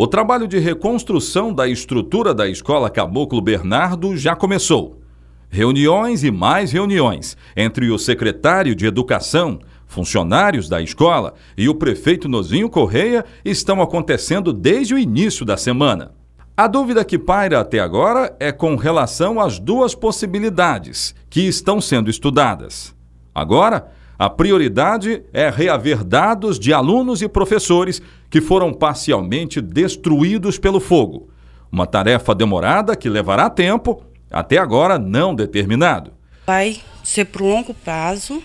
O trabalho de reconstrução da estrutura da escola Caboclo Bernardo já começou. Reuniões e mais reuniões entre o secretário de Educação, funcionários da escola e o prefeito Nozinho Correia estão acontecendo desde o início da semana. A dúvida que paira até agora é com relação às duas possibilidades que estão sendo estudadas. Agora, a prioridade é reaver dados de alunos e professores que foram parcialmente destruídos pelo fogo. Uma tarefa demorada que levará tempo, até agora não determinado. Vai ser por longo prazo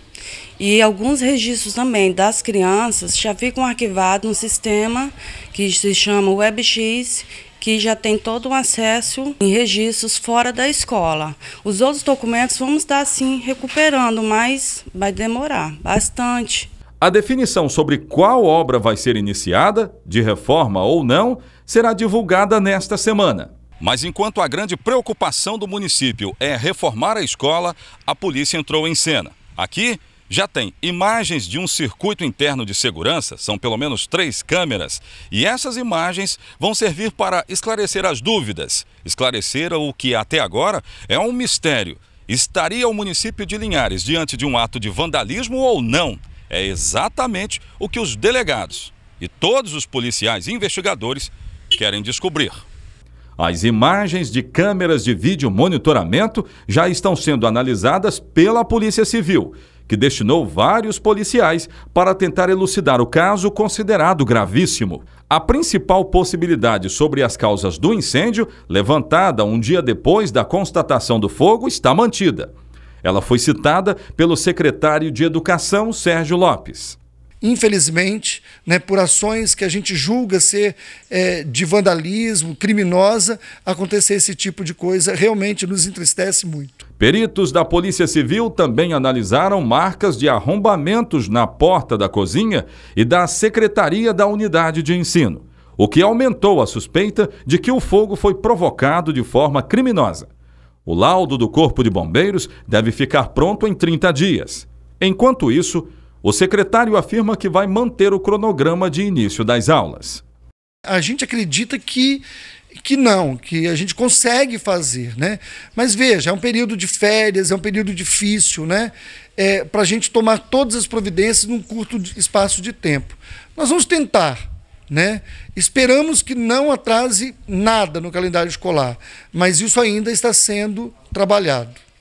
e alguns registros também das crianças já ficam arquivados no sistema que se chama WebX que já tem todo um acesso em registros fora da escola. Os outros documentos vamos estar sim recuperando, mas vai demorar bastante. A definição sobre qual obra vai ser iniciada, de reforma ou não, será divulgada nesta semana. Mas enquanto a grande preocupação do município é reformar a escola, a polícia entrou em cena. Aqui, já tem imagens de um circuito interno de segurança, são pelo menos três câmeras, e essas imagens vão servir para esclarecer as dúvidas, esclarecer o que até agora é um mistério. Estaria o município de Linhares diante de um ato de vandalismo ou não? É exatamente o que os delegados e todos os policiais e investigadores querem descobrir. As imagens de câmeras de vídeo monitoramento já estão sendo analisadas pela Polícia Civil que destinou vários policiais para tentar elucidar o caso considerado gravíssimo. A principal possibilidade sobre as causas do incêndio, levantada um dia depois da constatação do fogo, está mantida. Ela foi citada pelo secretário de Educação, Sérgio Lopes infelizmente, né, por ações que a gente julga ser é, de vandalismo, criminosa, acontecer esse tipo de coisa realmente nos entristece muito. Peritos da Polícia Civil também analisaram marcas de arrombamentos na porta da cozinha e da secretaria da unidade de ensino, o que aumentou a suspeita de que o fogo foi provocado de forma criminosa. O laudo do Corpo de Bombeiros deve ficar pronto em 30 dias. Enquanto isso, o secretário afirma que vai manter o cronograma de início das aulas. A gente acredita que que não, que a gente consegue fazer, né? Mas veja, é um período de férias, é um período difícil, né? É, para a gente tomar todas as providências num curto espaço de tempo. Nós vamos tentar, né? Esperamos que não atrase nada no calendário escolar, mas isso ainda está sendo trabalhado.